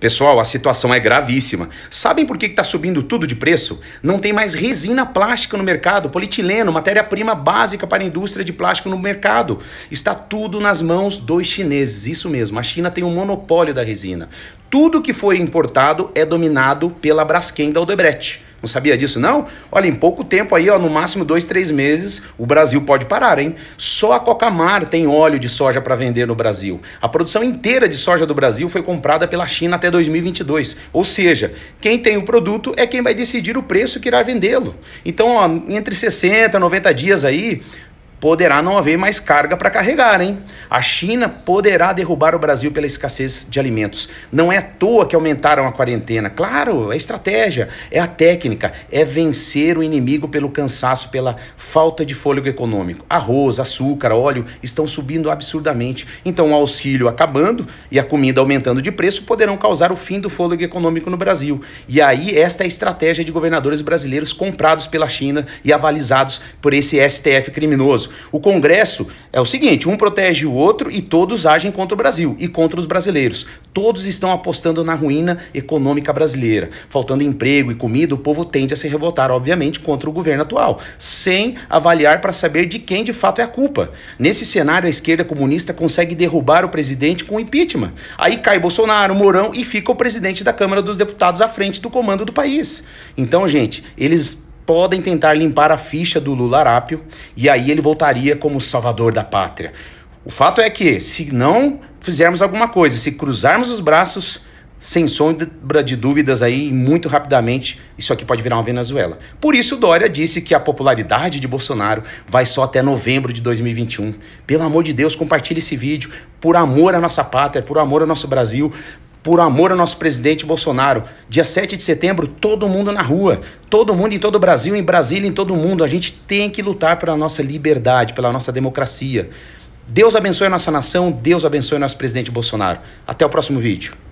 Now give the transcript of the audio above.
Pessoal, a situação é gravíssima. Sabem por que está subindo tudo de preço? Não tem mais resina plástica no mercado, polietileno, matéria-prima básica para a indústria de plástico no mercado. Está tudo nas mãos dos chineses. Isso mesmo, a China tem um monopólio da resina. Tudo que foi importado é dominado pela Braskem da Odebrecht. Não sabia disso, não? Olha, em pouco tempo aí, ó, no máximo dois, três meses, o Brasil pode parar, hein? Só a Cocamar tem óleo de soja para vender no Brasil. A produção inteira de soja do Brasil foi comprada pela China até 2022. Ou seja, quem tem o produto é quem vai decidir o preço que irá vendê-lo. Então, ó, entre 60 e 90 dias aí, poderá não haver mais carga para carregar, hein? A China poderá derrubar o Brasil pela escassez de alimentos. Não é à toa que aumentaram a quarentena. Claro, é estratégia, é a técnica, é vencer o inimigo pelo cansaço, pela falta de fôlego econômico. Arroz, açúcar, óleo estão subindo absurdamente. Então, o auxílio acabando e a comida aumentando de preço poderão causar o fim do fôlego econômico no Brasil. E aí, esta é a estratégia de governadores brasileiros comprados pela China e avalizados por esse STF criminoso. O Congresso é o seguinte: um protege o outro e todos agem contra o Brasil e contra os brasileiros. Todos estão apostando na ruína econômica brasileira. Faltando emprego e comida, o povo tende a se revoltar, obviamente, contra o governo atual, sem avaliar para saber de quem de fato é a culpa. Nesse cenário, a esquerda comunista consegue derrubar o presidente com impeachment. Aí cai Bolsonaro, Mourão e fica o presidente da Câmara dos Deputados à frente do comando do país. Então, gente, eles podem tentar limpar a ficha do Lula Arápio e aí ele voltaria como salvador da pátria. O fato é que, se não fizermos alguma coisa, se cruzarmos os braços, sem sombra de dúvidas aí, muito rapidamente, isso aqui pode virar uma Venezuela. Por isso, Dória disse que a popularidade de Bolsonaro vai só até novembro de 2021. Pelo amor de Deus, compartilhe esse vídeo. Por amor à nossa pátria, por amor ao nosso Brasil, por amor ao nosso presidente Bolsonaro. Dia 7 de setembro, todo mundo na rua, todo mundo em todo o Brasil, em Brasília, em todo o mundo. A gente tem que lutar pela nossa liberdade, pela nossa democracia. Deus abençoe a nossa nação, Deus abençoe o nosso presidente Bolsonaro. Até o próximo vídeo.